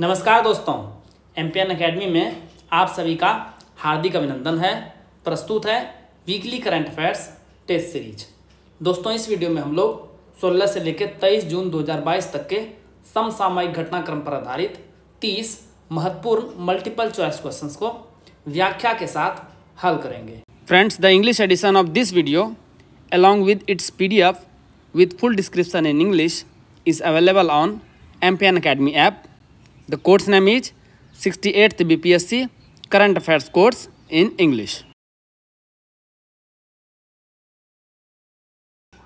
नमस्कार दोस्तों M P N में आप सभी का हार्दिक अभिनंदन है प्रस्तुत है weekly current affairs test series दोस्तों इस वीडियो में हम लोग 16 से लेकर 23 जून 2022 तक के समसामयिक घटनाक्रम पर आधारित 30 महत्वपूर्ण मल्टीपल चॉइस क्वेश्चंस को व्याख्या के साथ हल करेंगे friends the English edition of this video D F with full description in English is available on M P N academy app The course name is 68th BPSC Current Affairs course in English.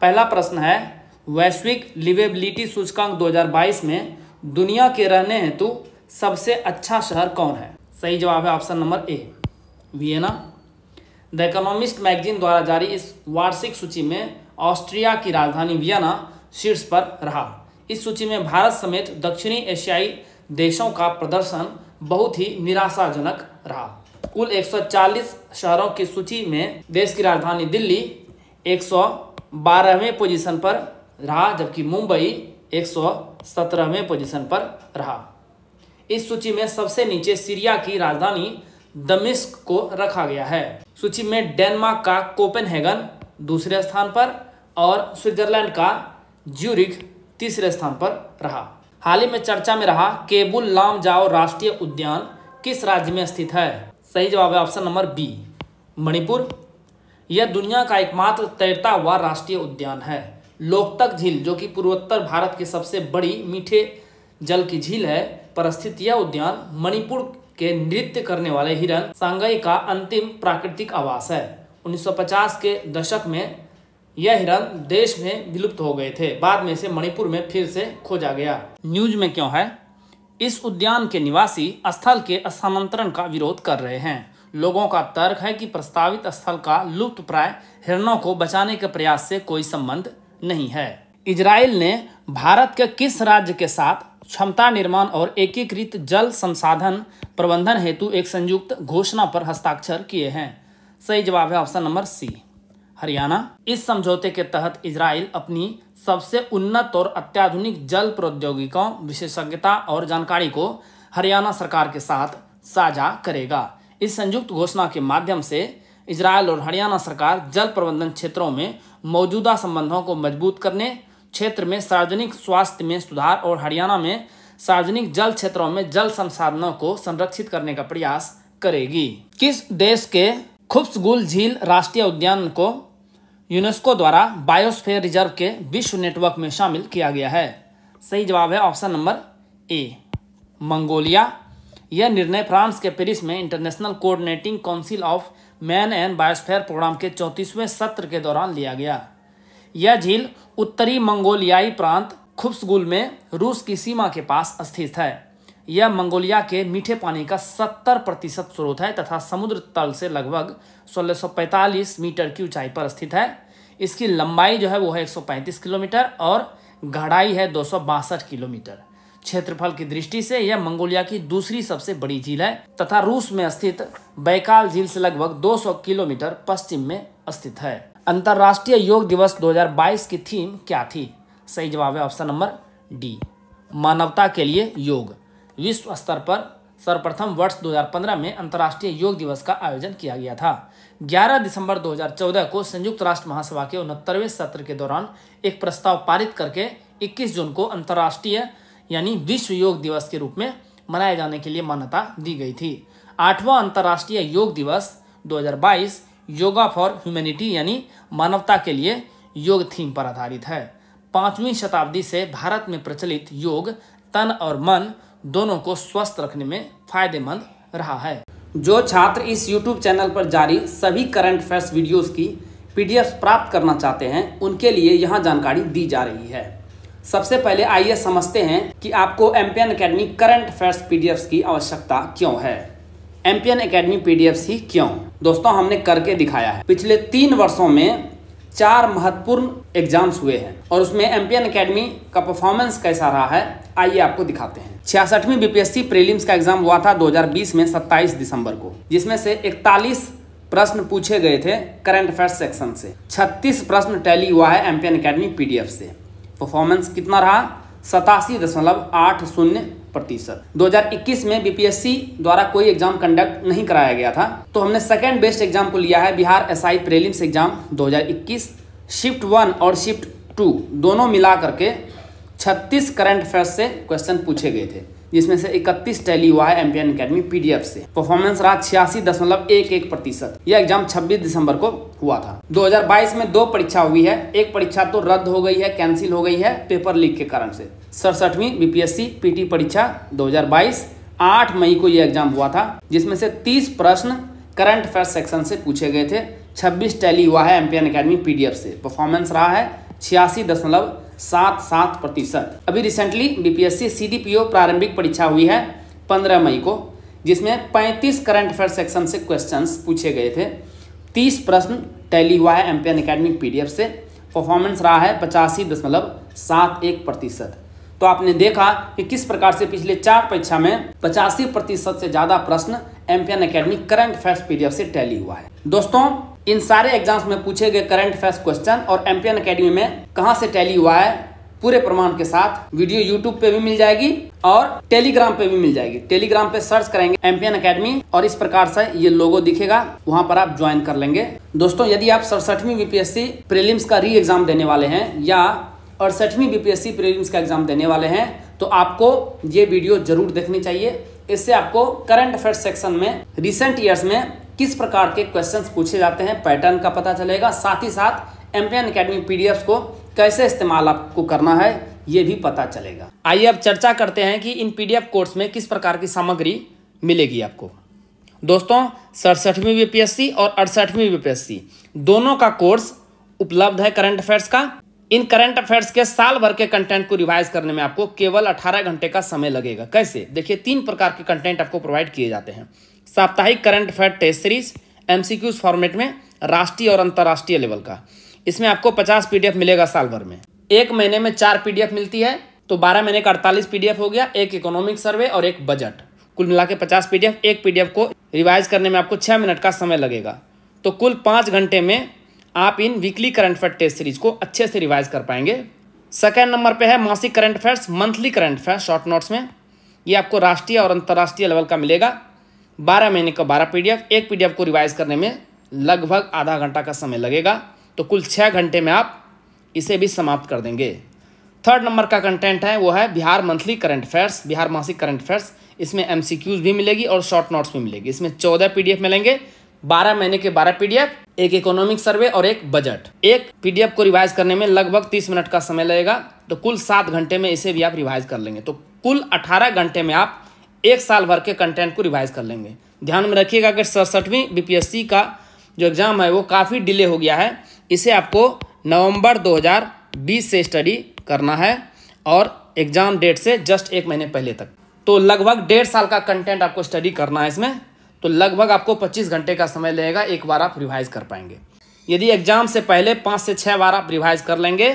पहला प्रश्न है वैश्विक liveability सूचकांक 2022 में दुनिया के रहने हेतु सबसे अच्छा शहर कौन है सही जवाब है option number A Vienna the Economist magazine द्वारा जारी इस वार्षिक सूची में ऑस्ट्रिया की राजधानी वियना शीर्ष पर रहा इस सूची में भारत समेत दक्षिणी एशियाई देशों का प्रदर्शन बहुत ही निराशाजनक रहा कुल 140 शहरों की सूची में देश की राजधानी दिल्ली 112वें पोजीशन पर रहा जबकि मुंबई 117वें पोजीशन पर रहा इस सूची में सबसे नीचे सीरिया की राजधानी दमिश्क को रखा गया है सूची में डेनमार्क का कोपेनहेगन दूसरे स्थान पर और स्विट्जरलैंड का ज्यूरिक तीसरे स्थान पर रहा हाल ही में चर्चा में रहा केबुल लाम जाओ राष्ट्रीय उद्यान किस राज्य में स्थित है सही जवाब है ऑप्शन नंबर बी मणिपुर यह दुनिया का एकमात्र तैरता हुआ राष्ट्रीय उद्यान है लोकतक झील जो कि पूर्वोत्तर भारत की सबसे बड़ी मीठे जल की झील है पर स्थित यह उद्यान मणिपुर के नृत्य करने वाले हिरण सांगई का अंतिम प्राकृतिक आवास है 1950 के दशक में यह हिरण देश में विलुप्त हो गए थे बाद में से मणिपुर में फिर से खोजा गया न्यूज में क्यों है इस उद्यान के निवासी स्थल के स्थानांतरण का विरोध कर रहे हैं लोगों का तर्क है कि प्रस्तावित स्थल का लुप्त प्राय हिरणों को बचाने के प्रयास से कोई संबंध नहीं है इजराइल ने भारत के किस राज्य के साथ क्षमता निर्माण और एकीकृत जल संसाधन प्रबंधन हेतु एक संयुक्त घोषणा पर हस्ताक्षर किए हैं सही जवाब है ऑप्शन नंबर सी हरियाणा इस समझौते के तहत इसराइल अपनी सबसे उन्नत और अत्याधुनिक जल प्रौद्योगिकों विशेषज्ञता और जानकारी को हरियाणा सरकार के साथ साझा करेगा इस संयुक्त घोषणा के माध्यम से इसराइल और हरियाणा सरकार जल प्रबंधन क्षेत्रों में मौजूदा संबंधों को मजबूत करने क्षेत्र में सार्वजनिक स्वास्थ्य में सुधार और हरियाणा में सार्वजनिक जल क्षेत्रों में जल संसाधनों को संरक्षित करने का प्रयास करेगी किस देश के खुब्सगुल झील राष्ट्रीय उद्यान को यूनेस्को द्वारा बायोस्फेयर रिजर्व के विश्व नेटवर्क में शामिल किया गया है सही जवाब है ऑप्शन नंबर ए मंगोलिया यह निर्णय फ्रांस के पेरिस में international coordinating council of man and biosphere programme के चौंतीसवें सत्र के दौरान लिया गया यह झील उत्तरी मंगोलियाई प्रांत खुब्सगुल में रूस की सीमा के पास स्थित है यह मंगोलिया के मीठे पानी का 70 प्रतिशत स्रोत है तथा समुद्र तल से लगभग 1645 मीटर की ऊंचाई पर स्थित है इसकी लंबाई जो है वो है 135 किलोमीटर और गहराई है दो किलोमीटर क्षेत्रफल की दृष्टि से यह मंगोलिया की दूसरी सबसे बड़ी झील है तथा रूस में स्थित बैकाल झील से लगभग 200 किलोमीटर पश्चिम में स्थित है अंतर्राष्ट्रीय योग दिवस 2022 की थीम क्या थी सही जवाब है ऑप्शन नंबर डी मानवता के लिए योग विश्व स्तर पर सर्वप्रथम वर्ष 2015 में अंतर्राष्ट्रीय योग दिवस का आयोजन किया गया था 11 दिसंबर 2014 को संयुक्त राष्ट्र महासभा के उनहत्तरवें सत्र के दौरान एक प्रस्ताव पारित करके 21 जून को अंतर्राष्ट्रीय यानी विश्व योग दिवस के रूप में मनाए जाने के लिए मान्यता दी गई थी आठवां अंतर्राष्ट्रीय योग दिवस 2022 योगा फॉर ह्यूमैनिटी यानी मानवता के लिए योग थीम पर आधारित है पाँचवीं शताब्दी से भारत में प्रचलित योग तन और मन दोनों को स्वस्थ रखने में फायदेमंद रहा है जो छात्र इस YouTube चैनल पर जारी सभी करंट अफेयर्स वीडियोस की पीडीएफ प्राप्त करना चाहते हैं उनके लिए यहाँ जानकारी दी जा रही है सबसे पहले आइए समझते हैं कि आपको MPN academy current affairs P की आवश्यकता क्यों है एम्पियन अकेडमी पी ही क्यों दोस्तों हमने करके दिखाया है पिछले तीन वर्षों में चार महत्वपूर्ण एग्जाम्स हुए हैं और उसमें एम्पियन अकेडमी का परफॉर्मेंस कैसा रहा है आइए आपको दिखाते हैं छियासठवीं बीपीएससी प्रीलिम्स का एग्जाम हुआ था 2020 में 27 दिसंबर को जिसमें से 41 प्रश्न पूछे गए थे करंट अफेयर सेक्शन से 36 प्रश्न टैली हुआ है एम्पियन अकेडमी पीडीएफ से परफॉर्मेंस कितना रहा सतासी दशमलव आठ शून्य प्रतिशत दो में बीपीएससी द्वारा कोई एग्जाम कंडक्ट नहीं कराया गया था तो हमने सेकेंड बेस्ट एग्जाम को लिया है Bihar S I prelims exam 2021 shift one और शिफ्ट टू दोनों मिला करके 36 करंट अफेयर्स से क्वेश्चन पूछे गए थे जिसमें से 31 टैली हुआ है एन अकेडमी पीडीएफ से परफॉर्मेंस रहा छियासी दशमलव एक एक प्रतिशत यह एग्जाम 26 दिसंबर को हुआ था 2022 में दो परीक्षा हुई है एक परीक्षा तो रद्द हो गई है कैंसिल हो गई है पेपर लीक के कारण से सड़सठवीं बीपीएससी पीटी परीक्षा 2022 8 मई को यह एग्जाम हुआ था जिसमें से 30 प्रश्न करंट अफेयर सेक्शन से पूछे गए थे 26 टैली हुआ है एम्पियन अकेडमी पीडीएफ से परफॉर्मेंस रहा है छियासी दशमलव सात सात प्रतिशत अभी रिसेंटली बीपीएससी सीडीपीओ प्रारंभिक परीक्षा हुई है पंद्रह मई को जिसमें पैंतीस करंट अफेयर सेक्शन से क्वेश्चन पूछे गए थे तीस प्रश्न टैली हुआ है एन अकेडमिक से परफॉर्मेंस रहा है पचासी दशमलव सात एक प्रतिशत तो आपने देखा कि किस प्रकार से पिछले चार परीक्षा में पचासी प्रतिशत से ज़्यादा प्रश्न N academic current affairs PDF से टैली हुआ है दोस्तों इन सारे एग्जाम्स में पूछे गए करंट अफेयर्स क्वेश्चन और एम्पियन अकेडमी में कहा से टैली हुआ है पूरे प्रमाण के साथ वीडियो यूट्यूब पे भी मिल जाएगी और टेलीग्राम पे भी मिल जाएगी टेलीग्राम पे सर्च करेंगे एम्पियन अकेडमी और इस प्रकार से ये लोगो दिखेगा वहां पर आप ज्वाइन कर लेंगे दोस्तों यदि आप सड़सठवीं बीपीएससी प्रीलिम्स का री एग्जाम देने वाले हैं या अड़सठवीं बीपीएससी प्रीलिम्स का एग्जाम देने वाले हैं तो आपको ये वीडियो जरूर देखनी चाहिए इससे आपको करंट अफेयर सेक्शन में रिसेंट ईयर्स में किस प्रकार के क्वेश्चंस पूछे जाते हैं पैटर्न का पता चलेगा साथ ही साथ एम्पियन अकेडमी पीडीएफ को कैसे इस्तेमाल आपको करना है ये भी पता चलेगा आइए अब चर्चा करते हैं कि इन पीडीएफ कोर्स में किस प्रकार की सामग्री मिलेगी आपको दोस्तों सड़सठवीं बीपीएससी और अड़सठवीं बीपीएससी दोनों का कोर्स उपलब्ध है करंट अफेयर्स का इन करंट अफेयर्स के साल भर के कंटेंट को रिवाइज करने में आपको केवल 18 घंटे का समय लगेगा कैसे देखिए तीन प्रकार के कंटेंट आपको प्रोवाइड किए जाते हैं साप्ताहिक current affair test series MCQs format में राष्ट्रीय और अंतर्राष्ट्रीय लेवल का इसमें आपको पचास पीडीएफ मिलेगा साल भर में एक महीने में चार पीडीएफ मिलती है तो बारह महीने का अड़तालीस पीडीएफ हो गया एक इकोनॉमिक सर्वे और एक बजट कुल मिला के पचास पीडीएफ एक पीडीएफ को रिवाइज करने में आपको छह मिनट का समय लगेगा तो कुल पांच घंटे में आप इन weekly current affair test series को अच्छे से रिवाइज कर पाएंगे सेकेंड नंबर पे है मासिक current affairs monthly current affair short notes में ये आपको राष्ट्रीय और अंतर्राष्ट्रीय लेवल का मिलेगा बारह महीने का बारह पी एक पी को रिवाइज करने में लगभग आधा घंटा का समय लगेगा तो कुल छः घंटे में आप इसे भी समाप्त कर देंगे थर्ड नंबर का कंटेंट है वो है Bihar monthly current affairs Bihar मासिक करंट अफेयर्स इसमें एम भी मिलेगी और शॉर्ट नोट्स भी मिलेगी इसमें चौदह पी मिलेंगे बारह महीने के बारह पी एक इकोनॉमिक सर्वे और एक बजट एक पीडीएफ को रिवाइज करने में लगभग तीस मिनट का समय लगेगा तो कुल सात घंटे में इसे भी आप रिवाइज कर लेंगे तो कुल अठारह घंटे में आप एक साल भर के कंटेंट को रिवाइज कर लेंगे ध्यान में रखिएगा कि सड़सठवीं बीपीएससी का जो एग्ज़ाम है वो काफ़ी डिले हो गया है इसे आपको नवंबर 2020 से स्टडी करना है और एग्ज़ाम डेट से जस्ट एक महीने पहले तक तो लगभग डेढ़ साल का कंटेंट आपको स्टडी करना है इसमें तो लगभग आपको 25 घंटे का समय लगेगा एक बार आप रिवाइज कर पाएंगे यदि एग्जाम से पहले पाँच से छः बार आप रिवाइज कर लेंगे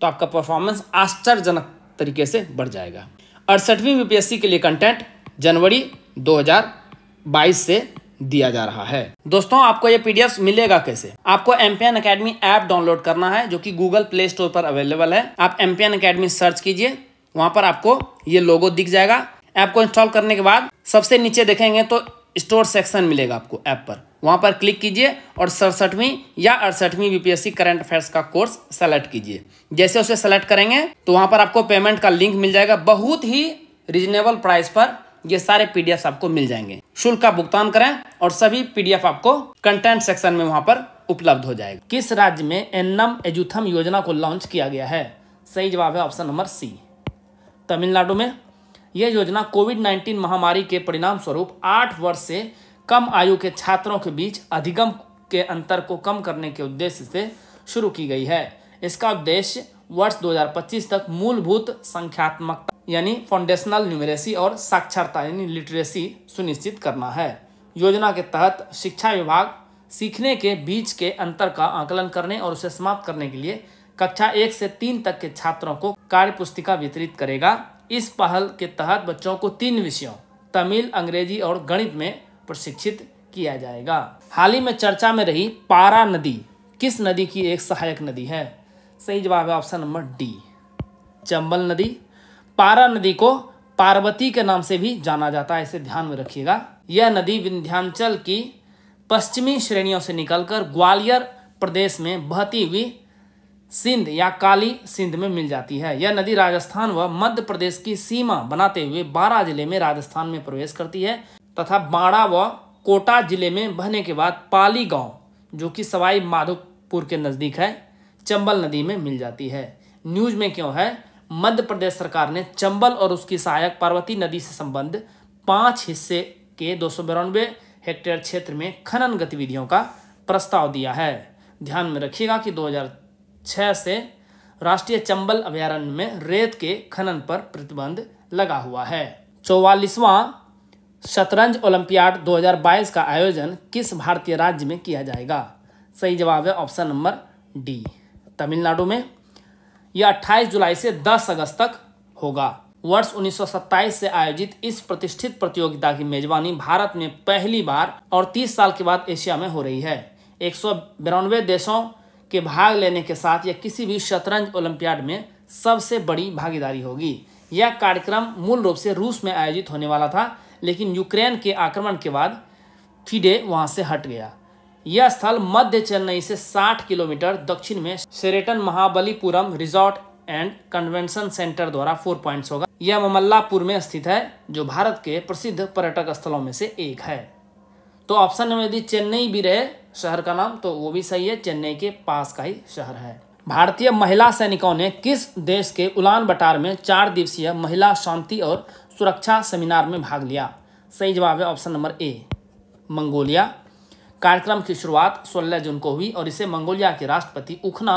तो आपका परफॉर्मेंस आश्चर्यजनक तरीके से बढ़ जाएगा अड़सठवीं यूपीएससी के लिए कंटेंट जनवरी 2022 से दिया जा रहा है दोस्तों आपको ये पी मिलेगा कैसे आपको एमपीएन अकेडमी ऐप डाउनलोड करना है जो कि गूगल प्ले स्टोर पर अवेलेबल है आप एमपीएन अकेडमी सर्च कीजिए वहां पर आपको ये लोगो दिख जाएगा ऐप को इंस्टॉल करने के बाद सबसे नीचे देखेंगे तो स्टोर सेक्शन मिलेगा आपको ऐप पर वहाँ पर क्लिक कीजिए और सड़सठवीं या अड़सठवीं यूपीएससी करंट अफेयर्स का कोर्स सेलेक्ट कीजिए जैसे उसे सेलेक्ट करेंगे तो वहाँ पर आपको पेमेंट का लिंक मिल जाएगा बहुत ही रिजनेबल प्राइस पर ये सारे पीडीएफ आपको मिल जाएंगे शुल्क का भुगतान करें और सभी पीडीएफ आपको कंटेंट सेक्शन में वहाँ पर उपलब्ध हो जाएगा किस राज्य में एनम एजुथम योजना को लॉन्च किया गया है सही जवाब है ऑप्शन नंबर सी तमिलनाडु में यह योजना कोविड 19 महामारी के परिणाम स्वरूप आठ वर्ष से कम आयु के छात्रों के बीच अधिगम के अंतर को कम करने के उद्देश्य से शुरू की गई है इसका उद्देश्य वर्ष 2025 तक मूलभूत संख्यात्मकता यानी फाउंडेशनल न्यूमेरेसी और साक्षरता यानी लिटरेसी सुनिश्चित करना है योजना के तहत शिक्षा विभाग सीखने के बीच के अंतर का आकलन करने और उसे समाप्त करने के लिए कक्षा एक से तीन तक के छात्रों को कार्य पुस्तिका वितरित करेगा इस पहल के तहत बच्चों को तीन विषयों तमिल अंग्रेजी और गणित में प्रशिक्षित किया जाएगा हाल ही में चर्चा में रही पारा नदी किस नदी की एक सहायक नदी है सही जवाब है ऑप्शन नंबर डी चंबल नदी पारा नदी को पार्वती के नाम से भी जाना जाता है इसे ध्यान में रखिएगा यह नदी विंध्याचल की पश्चिमी श्रेणियों से निकलकर ग्वालियर प्रदेश में बहती हुई सिंध या काली सिंध में मिल जाती है यह नदी राजस्थान व मध्य प्रदेश की सीमा बनाते हुए बारह जिले में राजस्थान में प्रवेश करती है तथा बाड़ा व कोटा जिले में बहने के बाद पाली गांव जो कि सवाई माधोपुर के नज़दीक है चंबल नदी में मिल जाती है न्यूज में क्यों है मध्य प्रदेश सरकार ने चंबल और उसकी सहायक पार्वती नदी से संबंध पाँच हिस्से के दो हेक्टेयर क्षेत्र में खनन गतिविधियों का प्रस्ताव दिया है ध्यान में रखिएगा कि 2000 छः से राष्ट्रीय चंबल अभ्यारण्य में रेत के खनन पर प्रतिबंध लगा हुआ है चौवालीसवां शतरंज ओलंपियाड 2022 का आयोजन किस भारतीय राज्य में किया जाएगा सही जवाब है ऑप्शन नंबर डी तमिलनाडु में यह 28 जुलाई से 10 अगस्त तक होगा वर्ष 1927 से आयोजित इस प्रतिष्ठित प्रतियोगिता की मेजबानी भारत में पहली बार और 30 साल के बाद एशिया में हो रही है एक देशों के भाग लेने के साथ या किसी भी शतरंज ओलंपियाड में सबसे बड़ी भागीदारी होगी यह कार्यक्रम मूल रूप से रूस में आयोजित होने वाला था लेकिन यूक्रेन के आक्रमण के बाद फीडे वहाँ से हट गया यह स्थल मध्य चेन्नई से 60 किलोमीटर दक्षिण में Sheraton Mahabalipuram resort and convention centre द्वारा फोर पॉइंट्स होगा यह ममल्लापुर में स्थित है जो भारत के प्रसिद्ध पर्यटक स्थलों में से एक है तो ऑप्शन में यदि चेन्नई भी रहे शहर का नाम तो वो भी सही है चेन्नई के पास का ही शहर है भारतीय महिला सैनिकों ने किस देश के उलान बटार में चार दिवसीय महिला शांति और सुरक्षा सेमिनार में भाग लिया सही जवाब है ऑप्शन नंबर ए मंगोलिया कार्यक्रम की शुरुआत 16 जून को हुई और इसे मंगोलिया के राष्ट्रपति उखना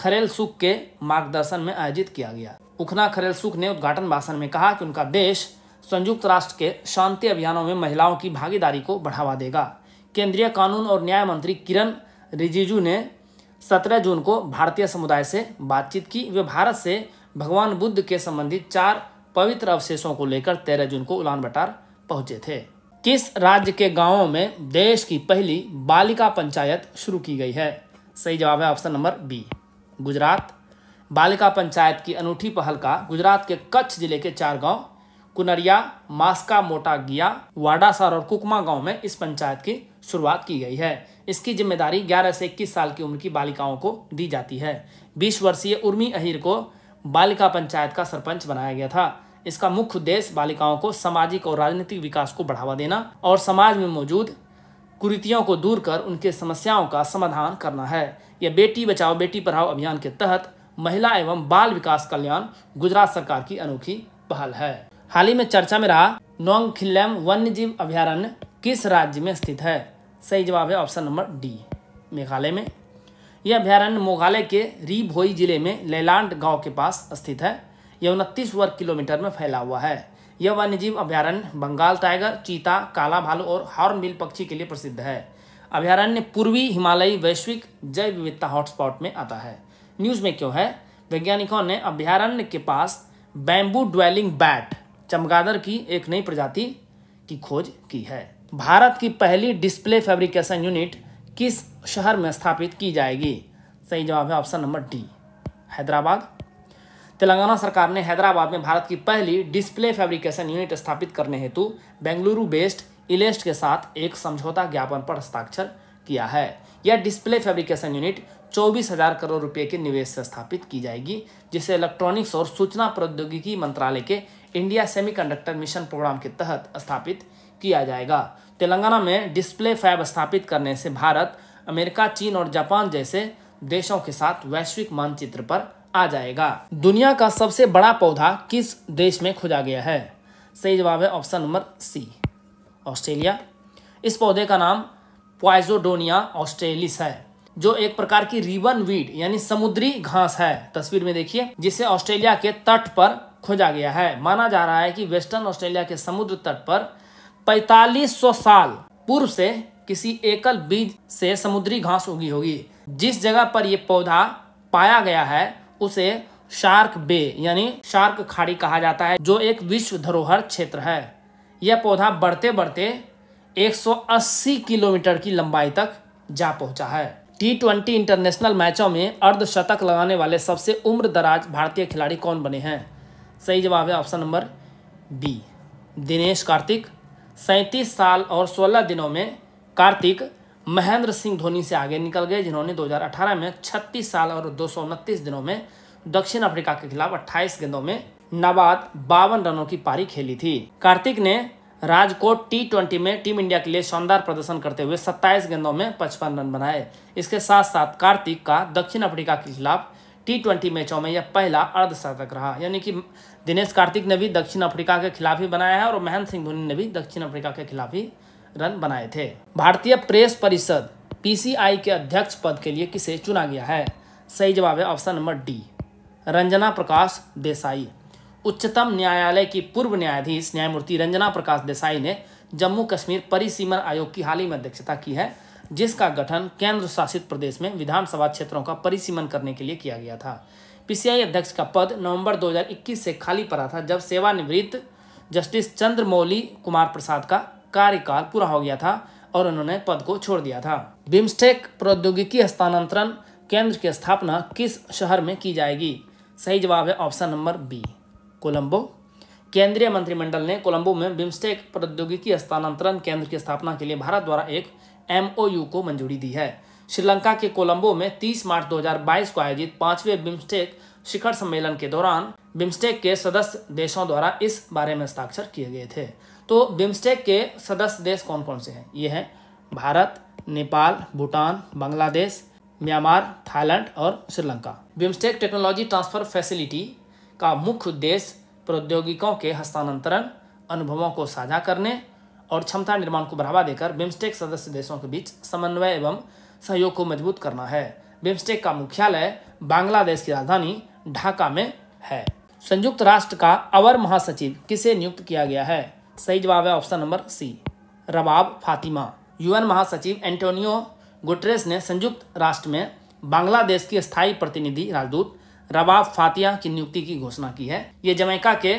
खरेल सुख के मार्गदर्शन में आयोजित किया गया उखना खरेल सुख ने उद्घाटन भाषण में कहा कि उनका देश संयुक्त राष्ट्र के शांति अभियानों में महिलाओं की भागीदारी को बढ़ावा देगा केंद्रीय कानून और न्याय मंत्री किरण रिजिजू ने 17 जून को भारतीय समुदाय से बातचीत की वे भारत से भगवान बुद्ध के संबंधित चार पवित्र अवशेषों को लेकर तेरह जून को उलान बटार पहुंचे थे किस राज्य के गांवों में देश की पहली बालिका पंचायत शुरू की गई है सही जवाब है ऑप्शन नंबर बी गुजरात बालिका पंचायत की अनूठी पहल का गुजरात के कच्छ जिले के चार गांव कुनरिया मास्का मोटा गिया वाडासर और कुकमा गांव में इस पंचायत की शुरुआत की गई है इसकी जिम्मेदारी 11 से 21 साल की उम्र की बालिकाओं को दी जाती है 20 वर्षीय उर्मी अहिर को बालिका पंचायत का सरपंच बनाया गया था इसका मुख्य उद्देश्य बालिकाओं को सामाजिक और राजनीतिक विकास को बढ़ावा देना और समाज में मौजूद कुरीतियों को दूर कर उनके समस्याओं का समाधान करना है यह बेटी बचाओ बेटी पढ़ाओ अभियान के तहत महिला एवं बाल विकास कल्याण गुजरात सरकार की अनोखी पहल है हाल ही में चर्चा में रहा नोंग खिल्लम वन्य जीव अभ्यारण्य किस राज्य में स्थित है सही जवाब है ऑप्शन नंबर डी मेघालय में यह अभ्यारण्य मेघालय के रीभोई जिले में लेलांड गांव के पास स्थित है यह उनतीस वर्ग किलोमीटर में फैला हुआ है यह वन्यजीव अभ्यारण्य बंगाल टाइगर चीता काला भालू और हॉर्नबिल पक्षी के लिए प्रसिद्ध है अभ्यारण्य पूर्वी हिमालयी वैश्विक जैव विविधता हॉटस्पॉट में आता है न्यूज़ में क्यों है वैज्ञानिकों ने अभ्यारण्य के पास बैम्बू ड्वेलिंग बैट चमगादड़ की एक नई प्रजाति की खोज की है भारत की पहली डिस्प्ले फैब्रिकेशन यूनिट किस शहर में स्थापित की जाएगी सही जवाब है option number D Hyderabad Telangana सरकार ने हैदराबाद में भारत की पहली डिस्प्ले फैब्रिकेशन यूनिट स्थापित करने हेतु बेंगलुरु बेस्ड इलेस्ट के साथ एक समझौता ज्ञापन पर हस्ताक्षर किया है यह डिस्प्ले फैब्रिकेशन यूनिट चौबीस हजार करोड़ रुपए के निवेश से स्थापित की जाएगी जिसे इलेक्ट्रॉनिक्स और सूचना प्रौद्योगिकी मंत्रालय के इंडिया सेमीकंडक्टर मिशन प्रोग्राम के तहत स्थापित किया जाएगा तेलंगाना में डिस्प्ले फैब स्थापित करने से भारत अमेरिका चीन और जापान जैसे देशों के साथ वैश्विक मानचित्र पर आ जाएगा दुनिया का सबसे बड़ा पौधा किस देश में खोजा गया है सही जवाब है ऑप्शन नंबर सी ऑस्ट्रेलिया इस पौधे का नाम प्वाइजोडोनिया ऑस्ट्रेलिस है जो एक प्रकार की रिबन वीड यानी समुद्री घास है तस्वीर में देखिए जिसे ऑस्ट्रेलिया के तट पर खोजा गया है माना जा रहा है कि वेस्टर्न ऑस्ट्रेलिया के समुद्र तट पर 4500 साल पूर्व से किसी एकल बीज से समुद्री घास उगी होगी जिस जगह पर यह पौधा पाया गया है उसे शार्क बे यानी शार्क खाड़ी कहा जाता है जो एक विश्व धरोहर क्षेत्र है यह पौधा बढ़ते बढ़ते 180 किलोमीटर की लंबाई तक जा पहुंचा है टी ट्वेंटी इंटरनेशनल मैचों में अर्धशतक लगाने वाले सबसे उम्र दराज भारतीय खिलाड़ी कौन बने हैं सही जवाब है option number B Dinesh Karthik सैंतीस साल और सोलह दिनों में कार्तिक महेंद्र सिंह धोनी से आगे निकल गए जिन्होंने 2018 में 36 साल और दो दिनों में दक्षिण अफ्रीका के खिलाफ 28 गेंदों में नाबाद बावन रनों की पारी खेली थी कार्तिक ने राजकोट टी ट्वेंटी में टीम इंडिया के लिए शानदार प्रदर्शन करते हुए 27 गेंदों में 55 रन बनाए इसके साथ साथ कार्तिक का दक्षिण अफ्रीका के खिलाफ टी ट्वेंटी मैचों में यह पहला अर्धशतक रहा यानी कि दिनेश कार्तिक ने भी दक्षिण अफ्रीका के खिलाफ ही बनाया है और महेंद्र सिंह धोनी ने भी दक्षिण अफ्रीका के खिलाफ ही रन बनाए थे भारतीय प्रेस परिषद पीसीआई के अध्यक्ष पद के लिए किसे चुना गया है सही जवाब है option number D Ranjana Prakash Desai उच्चतम न्यायालय की पूर्व न्यायाधीश न्यायमूर्ति रंजना प्रकाश देसाई ने जम्मू कश्मीर परिसीमन आयोग की हाल ही में अध्यक्षता की है जिसका गठन केंद्र शासित प्रदेश में विधानसभा क्षेत्रों का परिसीमन करने के लिए किया गया था पीसीआई अध्यक्ष का पद नवंबर 2021 से खाली पड़ा था जब सेवानिवृत्त जस्टिस चंद्रमौली कुमार प्रसाद का कार्यकाल पूरा हो गया था और उन्होंने पद को छोड़ दिया था बिम्स्टेक प्रौद्योगिकी हस्तांतरण केंद्र की स्थापना किस शहर में की जाएगी सही जवाब है ऑप्शन नंबर बी कोलंबो केंद्रीय मंत्रिमंडल ने कोलंबो में बिम्स्टेक प्रौद्योगिकी हस्तांतरण केंद्र की स्थापना के लिए भारत द्वारा एक एमओयू को मंजूरी दी है श्रीलंका के कोलंबो में 30 मार्च 2022 को आयोजित पांचवें बिम्स्टेक शिखर सम्मेलन के दौरान बिम्स्टेक के सदस्य देशों द्वारा इस बारे में हस्ताक्षर किए गए थे तो बिम्स्टेक के सदस्य देश कौन कौन से हैं ये हैं भारत नेपाल भूटान बांग्लादेश म्यांमार थाईलैंड और Sri Lanka BIMSTEC technology transfer facility का मुख्य उद्देश्य प्रौद्योगिकों के हस्तांतरण अनुभवों को साझा करने और क्षमता निर्माण को बढ़ावा देकर बिम्स्टेक सदस्य देशों के बीच समन्वय एवं सहयोग को मजबूत करना है बिम्स्टेक का मुख्यालय बांग्लादेश की राजधानी ढाका में है संयुक्त राष्ट्र का अवर महासचिव किसे नियुक्त किया गया है सही जवाब है option number C Rabab Fatima UN महासचिव एंटोनियो गुटरेस ने संयुक्त राष्ट्र में बांग्लादेश की स्थायी प्रतिनिधि राजदूत रबाब फातिया की नियुक्ति की घोषणा की है ये जमैका के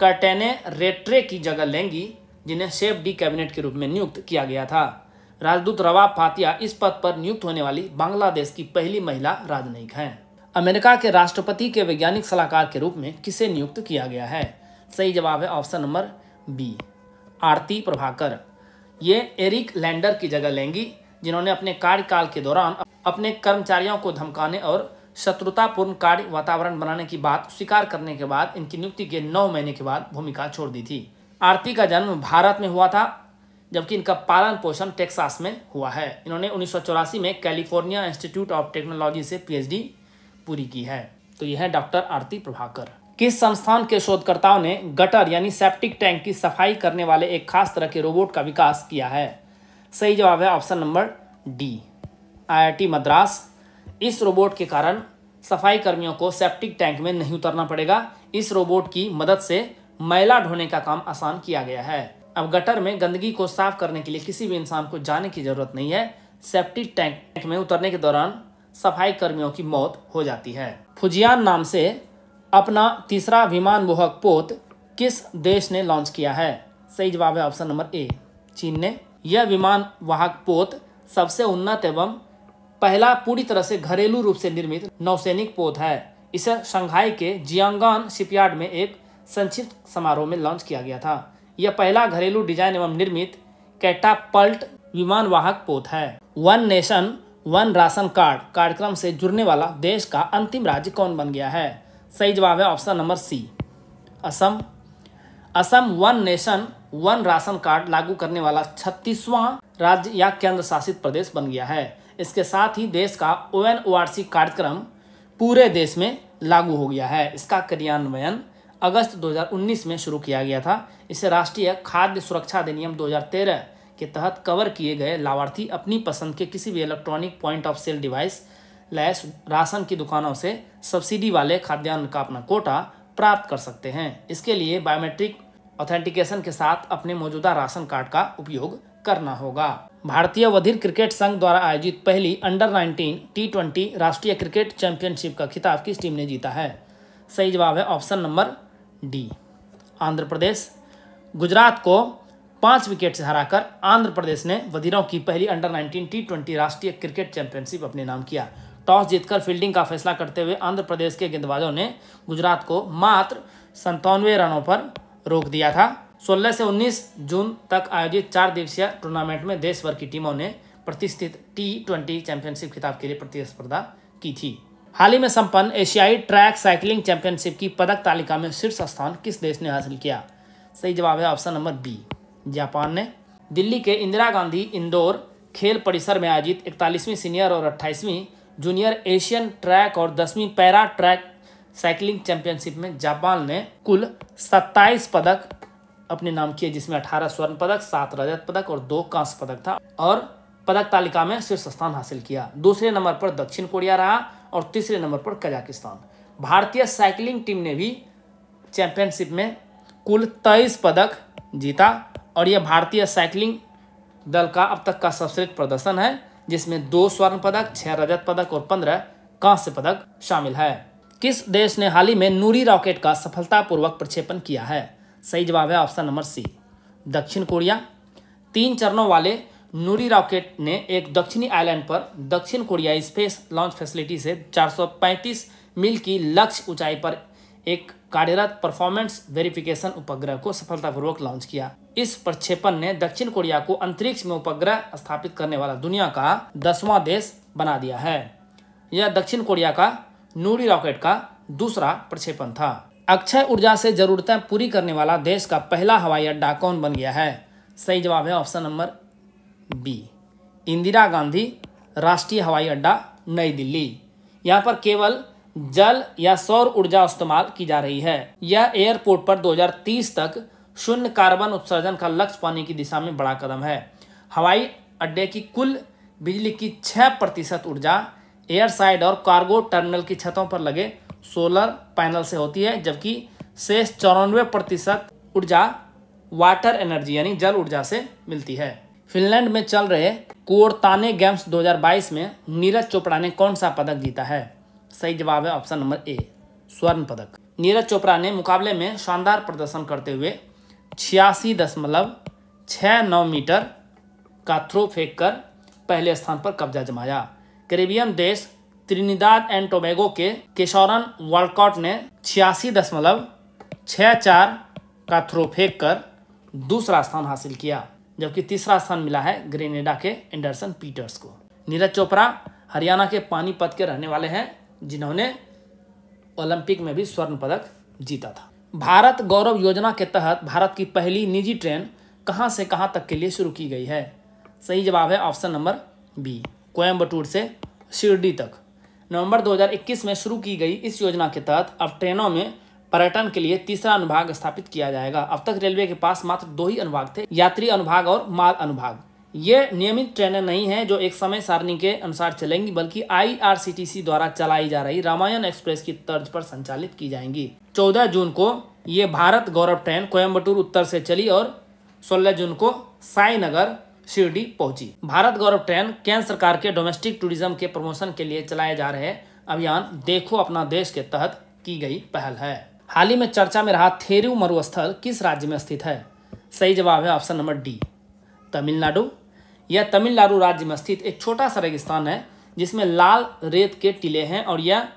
कर्टेने रेट्रे की जगह लेंगी जिन्हें शेफ डी कैबिनेट के रूप में नियुक्त किया गया था राजदूत रवाब फातिया इस पद पर नियुक्त होने वाली बांग्लादेश की पहली महिला राजनयिक हैं अमेरिका के राष्ट्रपति के वैज्ञानिक सलाहकार के रूप में किसे नियुक्त किया गया है सही जवाब है option number B Arti Prabhakar ये एरिक लैंडर की जगह लेंगी जिन्होंने अपने कार्यकाल के दौरान अपने कर्मचारियों को धमकाने और शत्रुतापूर्ण कार्य वातावरण बनाने की बात स्वीकार करने के बाद इनकी नियुक्ति के नौ महीने के बाद भूमिका छोड़ दी थी आरती का जन्म भारत में हुआ था जबकि इनका पालन पोषण टेक्सास में हुआ है इन्होंने उन्नीस में कैलिफोर्निया इंस्टीट्यूट ऑफ टेक्नोलॉजी से पीएचडी पूरी की है तो यह है डॉक्टर आरती प्रभाकर किस संस्थान के शोधकर्ताओं ने गटर यानी सेप्टिक टैंक की सफाई करने वाले एक खास तरह के रोबोट का विकास किया है सही जवाब है option number D IIT Madras इस रोबोट के कारण सफाई कर्मियों को सेप्टिक टैंक में नहीं उतरना पड़ेगा इस रोबोट की मदद से मैला ढोने का काम आसान किया गया है अब गटर में गंदगी को साफ करने के लिए किसी भी इंसान को जाने की जरूरत नहीं है सेफ्टी टैंक में उतरने के दौरान सफाई कर्मियों की मौत हो जाती है फुजियान नाम से अपना तीसरा विमान वोहक पोत किस देश ने लॉन्च किया है सही जवाब है ऑप्शन नंबर ए चीन ने यह विमान वाहक पोत सबसे उन्नत एवं पहला पूरी तरह से घरेलू रूप से निर्मित नौसैनिक पोत है इसे शंघाई के जियांगान शिपयार्ड में एक संक्षिप्त समारोह में लॉन्च किया गया था यह पहला घरेलू डिजाइन एवं निर्मित कैटापल्ट विमान वाहक पोत है one nation one ration card कार्यक्रम से जुड़ने वाला देश का अंतिम राज्य कौन बन गया है सही जवाब है option number C Assam Assam one nation one ration card लागू करने वाला छत्तीसवां राज्य या केंद्र शासित प्रदेश बन गया है इसके साथ ही देश का ओ कार्यक्रम पूरे देश में लागू हो गया है इसका क्रियान्वयन अगस्त 2019 में शुरू किया गया था इसे राष्ट्रीय खाद्य सुरक्षा अधिनियम 2013 के तहत कवर किए गए लाभार्थी अपनी पसंद के किसी भी electronic point of sale device लैस राशन की दुकानों से सब्सिडी वाले खाद्यान्न का अपना कोटा प्राप्त कर सकते हैं इसके लिए बायोमेट्रिक ऑथेंटिकेशन के साथ अपने मौजूदा राशन कार्ड का उपयोग करना होगा भारतीय वधिर क्रिकेट संघ द्वारा आयोजित पहली अंडर 19 टी ट्वेंटी राष्ट्रीय क्रिकेट चैंपियनशिप का खिताब किस टीम ने जीता है सही जवाब है option number D Andhra Pradesh Gujarat को पाँच विकेट से हराकर आंध्र प्रदेश ने वधीरों की पहली अंडर 19 टी ट्वेंटी राष्ट्रीय क्रिकेट चैंपियनशिप अपने नाम किया टॉस जीतकर फील्डिंग का फैसला करते हुए आंध्र प्रदेश के गेंदबाजों ने गुजरात को मात्र संतानवे रनों पर रोक दिया था 16 से 19 जून तक आयोजित चार दिवसीय टूर्नामेंट में देश भर की टीमों ने प्रतिष्ठित टी ट्वेंटी चैंपियनशिप खिताब के लिए प्रतिस्पर्धा की थी हाल ही में संपन्न एशियाई ट्रैक साइकिलिंग चैंपियनशिप की पदक तालिका में शीर्ष स्थान किस देश ने हासिल किया सही जवाब है ऑप्शन नंबर बी जापान ने दिल्ली के इंदिरा गांधी इंदौर खेल परिसर में आयोजित इकतालीसवीं सीनियर और अट्ठाईसवीं जूनियर एशियन ट्रैक और दसवीं पैरा ट्रैक साइकिलिंग चैंपियनशिप में जापान ने कुल सत्ताईस पदक अपने नाम किए जिसमें अठारह स्वर्ण पदक सात रजत पदक और दो कांस्य पदक था और पदक तालिका में शीर्ष स्थान हासिल किया दूसरे नंबर पर दक्षिण कोरिया रहा और तीसरे नंबर पर कजाकिस्तान भारतीय साइकिलिंग टीम ने भी चैंपियनशिप में कुल तेईस पदक जीता और यह भारतीय साइकिलिंग दल का अब तक का सर्वश्रेष्ठ प्रदर्शन है जिसमें दो स्वर्ण पदक छह रजत पदक और पंद्रह कांस्य पदक शामिल है किस देश ने हाल ही में नूरी रॉकेट का सफलतापूर्वक प्रक्षेपण किया है सही जवाब है ऑप्शन नंबर सी दक्षिण कोरिया तीन चरणों वाले नूरी रॉकेट ने एक दक्षिणी आइलैंड पर दक्षिण कोरिया स्पेस लॉन्च फैसिलिटी से 435 मील की लक्ष्य ऊंचाई पर एक कार्यरत परफॉर्मेंस वेरिफिकेशन उपग्रह को सफलतापूर्वक लॉन्च किया इस प्रक्षेपण ने दक्षिण कोरिया को अंतरिक्ष में उपग्रह स्थापित करने वाला दुनिया का दसवां देश बना दिया है यह दक्षिण कोरिया का नूरी रॉकेट का दूसरा प्रक्षेपण था अक्षय ऊर्जा से जरूरतें पूरी करने वाला देश का पहला हवाई अड्डा कौन बन गया है सही जवाब है option number B Indira Gandhi राष्ट्रीय हवाई अड्डा नई दिल्ली यहाँ पर केवल जल या सौर ऊर्जा इस्तेमाल की जा रही है यह एयरपोर्ट पर 2030 तक शून्य कार्बन उत्सर्जन का लक्ष्य पाने की दिशा में बड़ा कदम है हवाई अड्डे की कुल बिजली की छः प्रतिशत ऊर्जा एयर साइड और कार्गो टर्मिनल की छतों पर लगे सोलर पैनल से होती है जबकि शेष चौरानवे प्रतिशत ऊर्जा वाटर एनर्जी यानी जल ऊर्जा से मिलती है फिनलैंड में चल रहे कोरताने गेम्स 2022 में नीरज चोपड़ा ने कौन सा पदक जीता है सही जवाब है ऑप्शन नंबर ए स्वर्ण पदक नीरज चोपड़ा ने मुकाबले में शानदार प्रदर्शन करते हुए छियासी दशमलव छः नौ मीटर का थ्रो फेंक कर पहले स्थान पर कब्जा जमाया करेबियन देश त्रिनिदाद एंड टोबैगो के केशौरन वर्ल्डकॉट ने छियासी दशमलव छः चार का थ्रो फेंक कर दूसरा स्थान हासिल किया जबकि तीसरा स्थान मिला है ग्रेनेडा के एंडरसन पीटर्स को नीरज चोपड़ा हरियाणा के पानीपत के रहने वाले हैं जिन्होंने ओलंपिक में भी स्वर्ण पदक जीता था भारत गौरव योजना के तहत भारत की पहली निजी ट्रेन कहाँ से कहाँ तक के लिए शुरू की गई है सही जवाब है ऑप्शन नंबर बी कोयम्बटूर से शिरडी तक नवंबर 2021 में शुरू की गई इस योजना के तहत अब ट्रेनों में पर्यटन के लिए तीसरा अनुभाग स्थापित किया जाएगा अब तक रेलवे के पास मात्र दो ही अनुभाग थे यात्री अनुभाग और माल अनुभाग ये नियमित ट्रेनें नहीं हैं जो एक समय सारणी के अनुसार चलेंगी बल्कि आईआरसीटीसी द्वारा चलाई जा रही रामायण एक्सप्रेस की तर्ज पर संचालित की जाएंगी 14 जून को ये भारत गौरव ट्रेन कोयम्बटूर उत्तर से चली और 16 जून को साईनगर शिरडी पहुंची भारत गौरव ट्रेन केंद्र सरकार के डोमेस्टिक टूरिज्म के प्रमोशन के लिए चलाए जा रहे अभियान देखो अपना देश के तहत की गई पहल है हाल ही में चर्चा में रहा मरुस्थल किस राज्य में स्थित है सही जवाब है ऑप्शन नंबर डी तमिलनाडु यह तमिलनाडु राज्य में स्थित एक छोटा सा रेगिस्तान है जिसमें लाल रेत के टीले हैं और यह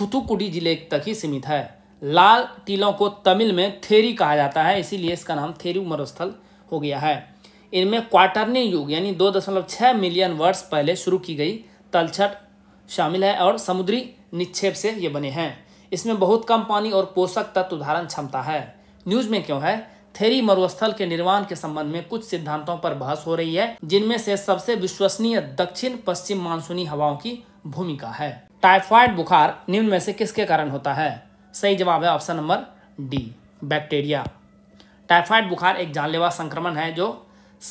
थुथुकुडी जिले तक ही सीमित है लाल टीलों को तमिल में थेरी कहा जाता है इसीलिए इसका नाम मरुस्थल हो गया है इनमें क्वार्टरनी युग यानी दो दशमलव छः मिलियन वर्ष पहले शुरू की गई तलछट शामिल है और समुद्री निक्षेप से ये बने हैं इसमें बहुत कम पानी और पोषक तत्व धारण क्षमता है न्यूज में क्यों है थेरी मरुस्थल के निर्माण के संबंध में कुछ सिद्धांतों पर बहस हो रही है जिनमें से सबसे विश्वसनीय दक्षिण पश्चिम मानसूनी हवाओं की भूमिका है टाइफाइड बुखार निम्न में से किसके कारण होता है सही जवाब है option number D bacteria typhoid बुखार एक जानलेवा संक्रमण है जो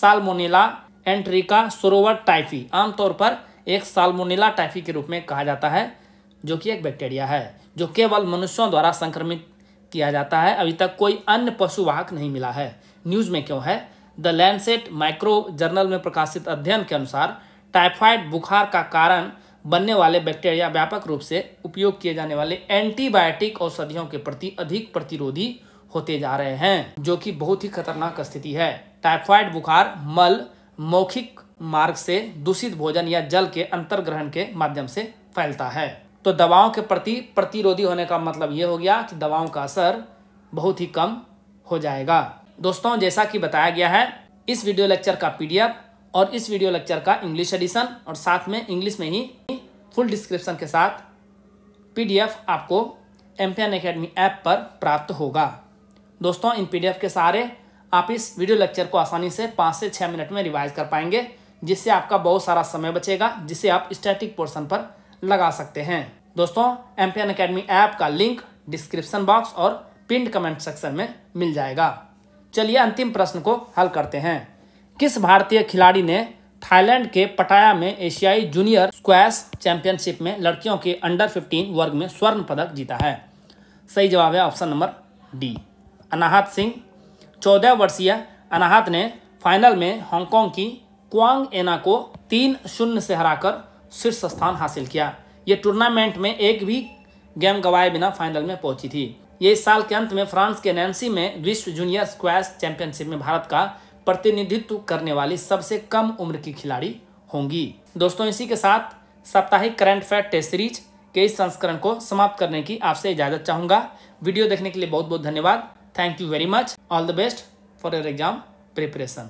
साल्मोनेला एंट्रिका सरोवर टाइफी आमतौर पर एक साल्मोनेला टाइफी के रूप में कहा जाता है जो कि एक बैक्टीरिया है जो केवल मनुष्यों द्वारा संक्रमित किया जाता है अभी तक कोई अन्य पशुवाहक नहीं मिला है न्यूज़ में क्यों है द लैंडसेट माइक्रो जर्नल में प्रकाशित अध्ययन के अनुसार टाइफाइड बुखार का कारण बनने वाले बैक्टीरिया व्यापक रूप से उपयोग किए जाने वाले एंटीबायोटिक औषधियों के प्रति अधिक प्रतिरोधी होते जा रहे हैं जो कि बहुत ही खतरनाक स्थिति है टाइफाइड बुखार मल मौखिक मार्ग से दूषित भोजन या जल के अंतर्ग्रहण के माध्यम से फैलता है तो दवाओं के प्रति प्रतिरोधी होने का मतलब ये हो गया कि दवाओं का असर बहुत ही कम हो जाएगा दोस्तों जैसा कि बताया गया है इस वीडियो लेक्चर का पीडीएफ और इस वीडियो लेक्चर का इंग्लिश एडिशन और साथ में इंग्लिश में ही फुल डिस्क्रिप्शन के साथ पीडीएफ आपको एम पी ऐप पर प्राप्त होगा दोस्तों इन पीडीएफ के सहारे आप इस वीडियो लेक्चर को आसानी से पाँच से छः मिनट में रिवाइज कर पाएंगे जिससे आपका बहुत सारा समय बचेगा जिसे आप स्टैटिक पोर्शन पर लगा सकते हैं दोस्तों M P N academy app का लिंक डिस्क्रिप्शन बॉक्स और पिंड कमेंट सेक्शन में मिल जाएगा चलिए अंतिम प्रश्न को हल करते हैं किस भारतीय खिलाड़ी ने थाईलैंड के पटाया में एशियाई जूनियर स्क्वैश चैंपियनशिप में लड़कियों के अंडर 15 वर्ग में स्वर्ण पदक जीता है सही जवाब है option number D Anahat Singh चौदह वर्षीय अनाहत ने फाइनल में हांगकांग की क्वांग एना को तीन शून्य से हराकर शीर्ष स्थान हासिल किया ये टूर्नामेंट में एक भी गेम गवाए बिना फाइनल में पहुंची थी ये इस साल के अंत में फ्रांस के नैन्सी में विश्व जूनियर स्क्वैश चैंपियनशिप में भारत का प्रतिनिधित्व करने वाली सबसे कम उम्र की खिलाड़ी होंगी दोस्तों इसी के साथ साप्ताहिक करंट फैक्ट टेस्ट सीरीज के इस संस्करण को समाप्त करने की आपसे इजाजत चाहूंगा वीडियो देखने के लिए बहुत बहुत धन्यवाद thank you very much all the best for your exam preparation